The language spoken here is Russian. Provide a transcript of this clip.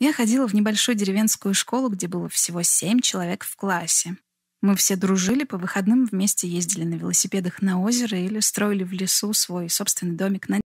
Я ходила в небольшую деревенскую школу, где было всего семь человек в классе. Мы все дружили, по выходным вместе ездили на велосипедах на озеро или строили в лесу свой собственный домик на